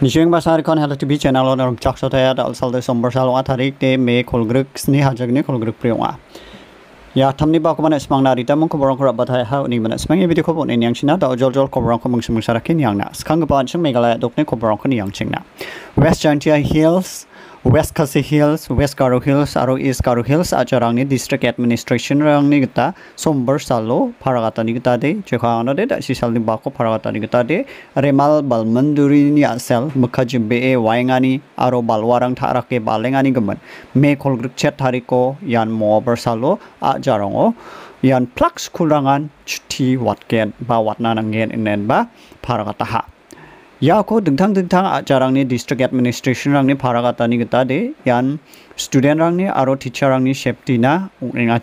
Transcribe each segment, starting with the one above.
Nijeng basar kon hela tibi channel on erum chak shota yad al salde sombar shalong at harik de me kol grik sni hajak ni kol grik priyong a. Ya tam ni bak kuman es mang nari tamong kuborong kura bat hai hau ni man es yang e china da ojol jol kuborong kumong shimung yang na. Skang kuban shim megalai ya dok ni yang china. West Gentia Hills West Khasi Hills, West Karo Hills aro East Karo Hills rangni district administration rangni gita somber salo paragata ni gita de ano de dasi salni bako paragata ni kita de Remal bal Balmanduri ni asel be e waingani aro balwarang tharake balengani gaman me grik chet hariko, yan bersalo, salo ajarango yan plaks kurangan, chuti watgen ba watna nangen inen ba paragata ha ya aku dengtang dengtang ini district administration rangni kita de, yang student rangni aro teacher rangni safety na ungrenga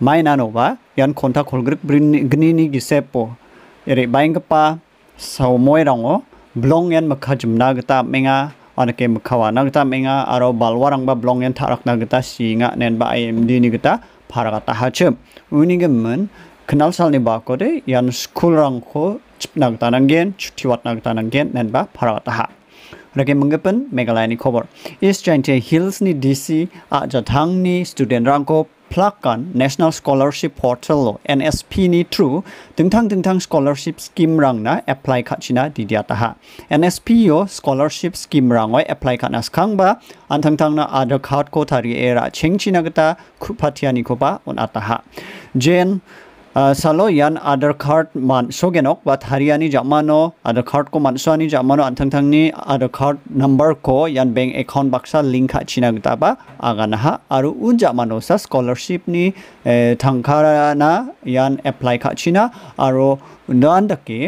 Main Mai ba? Yang kontak gini gnini gisepo. Ere baing kepa saumoy rango blong yan makajumna kita menga anake makawana kita menga aro rang ba blong tarak na kita singa nen ba IMD ni kata aja, hachub. Unigemen kenal salni bakode yang school rangko 나가다는 겐 추티왓 나가다는 겐 낸바 파라타하 Rake menggepen Meghalaya ni East Jaintia Hills ni DC Thang ni student rangko plakan National Scholarship Portal lo NSP ni true tengtang tengtang scholarship scheme rang na apply di didia taha NSP yo scholarship scheme rang oi apply nas kang ba antang tang na other card ko thari era chengchina gata khupatiani ko ba on ataha Jane salo yan other card man sogenok bat hariani jamano other card ko mansani jamano anthang thang ni other card number ko yan bank account baksa link kha china ta ba agana ha aru un jamano sa scholarship ni thangkhara na yan apply kha china aro nan dake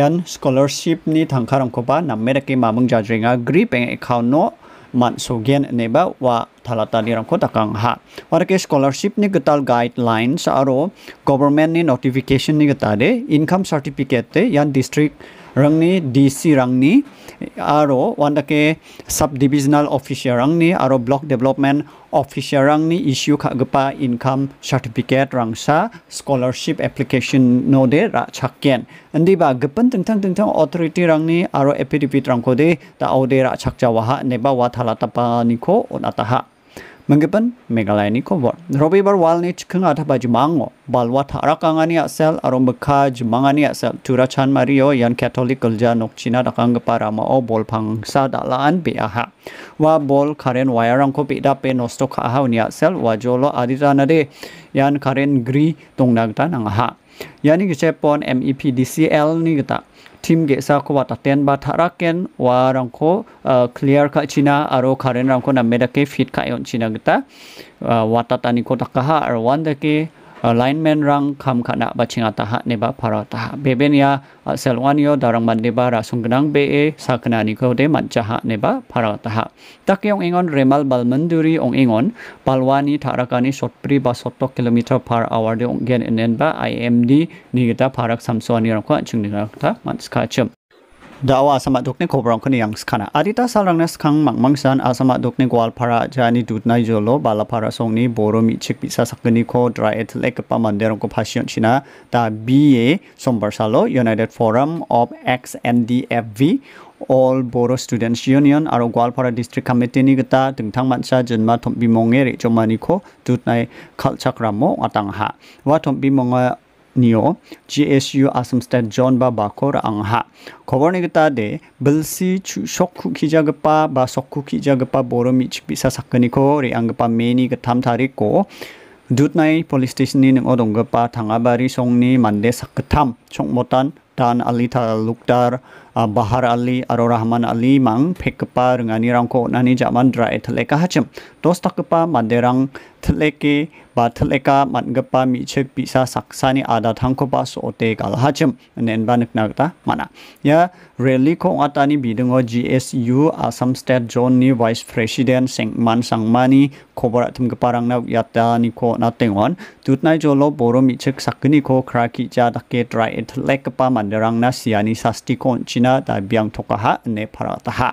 yan scholarship ni thangkharang ko ba namme dake mamung jajrenga gri bank account no man sogen neba wa thalata nirangko takang ha warke scholarship ni getal guidelines aro government ni notification ni getade income certificate te yan district rangni DC rangni aro wandake sub divisional officer rangni aro block development officer rangni issue khagpa income certificate rangsa scholarship application no de ra chakyen andi ba gapan tengtang tengtang authority rangni aro affidavit rangko de ta aude ra chakja wa ha neba wa thala tapa ni ko onata ha Menggepen megalai ni kobor. Robi bar wal ni chikenga thapa jimango. Balwa thara kangania sel arom bekha jimangania sel tura chan mario yan catholic kulja nokchina dakang para ma o bol phang sa dalaan be aha. Wa bol karen wayarang ko pe da pe nosto kha ha unia sel wa jolo adira de yan karen gri tongnag ta nang ha. Yani giche pon MEPDCL ni gata. 팀 게사 코 왔다 텐 바타라켄 와랑코 클리어 카 치나 아로 카렌 랑코 남메다케 핏 카이온 치나 그타 왔다 타니 코 타카하 아완다케 Uh, alignment rang kam kana bachinga taha neba phara taha beben ya uh, selwanio darang man mandeba rasung genang be e sakna ni ko de ne neba phara taha yong ingon remal bal manduri ong ingon palwani tharakani pri ba 70 kilometer per hour de ong gen enen ba imd ni gita pharak samsoni rang ko chungninga ta manska chum dawa asama dukne kobrong kini yang skana adita salrangna skang san asama gual para jani na jolo bala balapara songni boromi michik bisa sakni ko dry athletic pa manderong ko pasion china ta BA sombar salo United Forum of X and XNDFV all Boro Students Union aro Gwalpara District Committee ni gata tengtang mansa jenma thompi monge re chomani ko Ramo khalchakramo ha wa thompi monga niyo GSU 아슴스타 존바 바코르 앙하 거버니그따데 빌시 쇼쿠 기자급바 바 쇼쿠 기자급바 보름이 집비사 사건이고 리앙급바 메니그 탐타리고 두 나이 폴리스테이션이 능어동급바 당아바리 송니 만데 사크탐 총모탄 tan ali ta uh, bahar ali aro rahman ali mang dengan renganirang rangko nani jaman dra ethleka hachim dosta kpa maderang teleke ba thleka matgpa michek bisa saksani ada thangko ba ote gal hacem. nen ba niknagta mana ya rally ko atani bidungo gsu asam state zone ni vice president sengman sangmani khobara rang na yata ni ko na tengon tutnai jolo boro michek sakini ko kraki jadake dake dra man. pa derang na siani sasti kon china ta biang thoka ha ne phara ta ha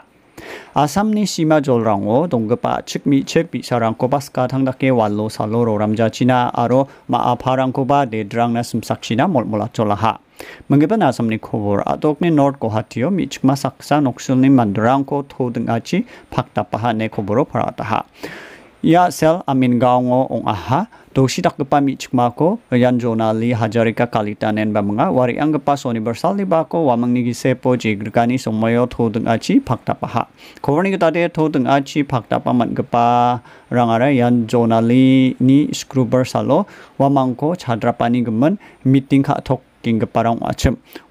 asam ni sima jol rang o dongga pa chik mi che pi sarang ko bas ka thang da ke wallo salo ro ramja china aro ma a pharang ko ba de drang na sum sak china mol mola chola ha मंगे पन आसमनि खबर आदकनि नर्थ गुवाहाटीयाव मिचमा साक्सा नक्सलनि मानद्रांखौ थौदों आथि फाक्ता पाहाने खबर फराताहा Ya sel amin gaungo ong aha dosi dak gepa mi chikmako yan jonali hajarika kalitanen bamunga wari ang gepa soni bersal ni bako wamang ni gisepo jigrikani somoyo thodung achi phakta paha korni gata de thodung achi phakta paman gepa rangara yan jonali ni screw bersalo wamangko chadrapani gemen meeting kha thok king ke parang wa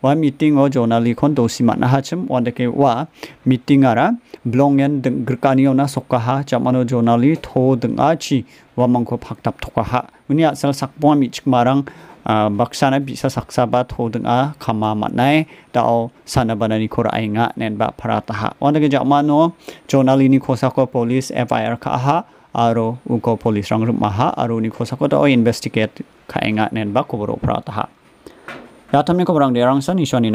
wa meeting o jonali kon do si na hachem wa de wa meeting ara blong yan deng gerkani ona sokka ha chamano jonali to deng achi wa mangko paktap phak tap ha uni asal sakpo mi chik marang baksana bisa saksa ba to deng a kama ma nai dao sana banani ai ainga nen ba ta ha wa de ke jamano jonali ni khosa ko police fir ka ha aro uko polis rang maha aro ni khosa ko investigate khainga nen ba koboro prata ha Ya, ni ko berang de rang san ishwa ni